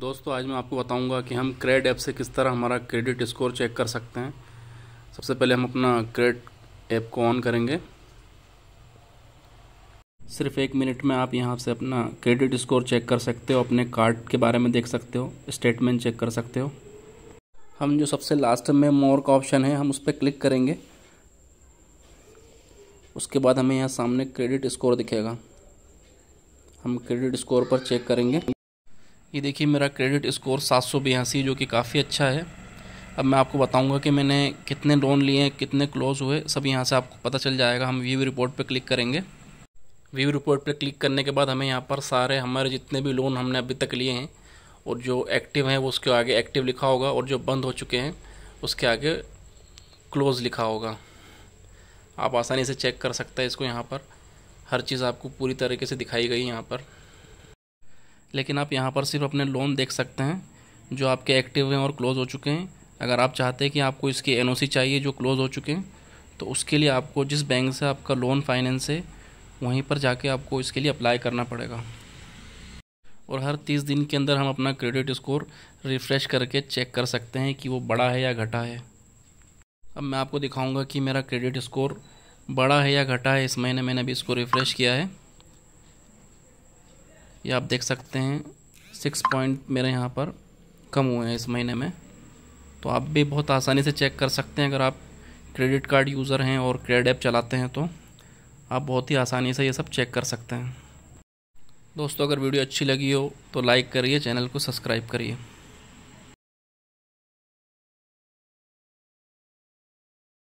दोस्तों आज मैं आपको बताऊंगा कि हम क्रेड ऐप से किस तरह हमारा क्रेडिट स्कोर चेक कर सकते हैं सबसे पहले हम अपना क्रेड ऐप को ऑन करेंगे सिर्फ एक मिनट में आप यहां से अपना क्रेडिट स्कोर चेक कर सकते हो अपने कार्ड के बारे में देख सकते हो स्टेटमेंट चेक कर सकते हो हम जो सबसे लास्ट में मोर का ऑप्शन है हम उस पर क्लिक करेंगे उसके बाद हमें यहाँ सामने क्रेडिट स्कोर दिखेगा हम क्रेडिट स्कोर पर चेक करेंगे ये देखिए मेरा क्रेडिट स्कोर सात सौ बयासी जो कि काफ़ी अच्छा है अब मैं आपको बताऊंगा कि मैंने कितने लोन लिए हैं कितने क्लोज हुए सब यहाँ से आपको पता चल जाएगा हम व्यू रिपोर्ट पर क्लिक करेंगे व्यू रिपोर्ट पर क्लिक करने के बाद हमें यहाँ पर सारे हमारे जितने भी लोन हमने अभी तक लिए हैं और जो एक्टिव हैं वो उसके आगे एक्टिव लिखा होगा और जो बंद हो चुके हैं उसके आगे क्लोज़ लिखा होगा आप आसानी से चेक कर सकते हैं इसको यहाँ पर हर चीज़ आपको पूरी तरीके से दिखाई गई यहाँ पर लेकिन आप यहाँ पर सिर्फ अपने लोन देख सकते हैं जो आपके एक्टिव हैं और क्लोज़ हो चुके हैं अगर आप चाहते हैं कि आपको इसके एन चाहिए जो क्लोज़ हो चुके हैं तो उसके लिए आपको जिस बैंक से आपका लोन फाइनेंस है वहीं पर जाके आपको इसके लिए अप्लाई करना पड़ेगा और हर तीस दिन के अंदर हम अपना क्रेडिट स्कोर रिफ़्रेश करके चेक कर सकते हैं कि वो बड़ा है या घटा है अब मैं आपको दिखाऊंगा कि मेरा क्रेडिट स्कोर बड़ा है या घटा है इस महीने मैंने अभी इसको रिफ़्रेश किया है ये आप देख सकते हैं सिक्स पॉइंट मेरे यहाँ पर कम हुए हैं इस महीने में तो आप भी बहुत आसानी से चेक कर सकते हैं अगर आप क्रेडिट कार्ड यूज़र हैं और क्रेड ऐप चलाते हैं तो आप बहुत ही आसानी से ये सब चेक कर सकते हैं दोस्तों अगर वीडियो अच्छी लगी हो तो लाइक करिए चैनल को सब्सक्राइब करिए